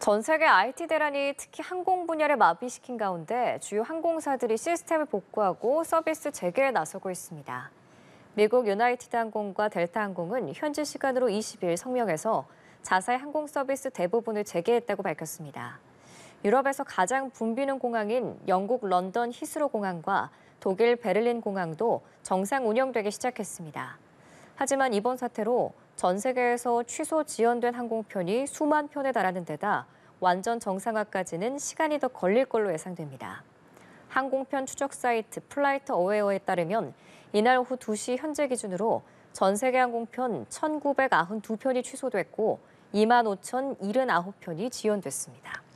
전 세계 IT 대란이 특히 항공 분야를 마비시킨 가운데 주요 항공사들이 시스템을 복구하고 서비스 재개에 나서고 있습니다. 미국 유나이티드 항공과 델타 항공은 현지 시간으로 20일 성명에서 자사의 항공 서비스 대부분을 재개했다고 밝혔습니다. 유럽에서 가장 붐비는 공항인 영국 런던 히스로 공항과 독일 베를린 공항도 정상 운영되기 시작했습니다. 하지만 이번 사태로 전 세계에서 취소 지연된 항공편이 수만 편에 달하는 데다 완전 정상화까지는 시간이 더 걸릴 걸로 예상됩니다. 항공편 추적 사이트 플라이트 어웨어에 따르면 이날 오후 2시 현재 기준으로 전 세계 항공편 1,992편이 취소됐고 25,079편이 지연됐습니다.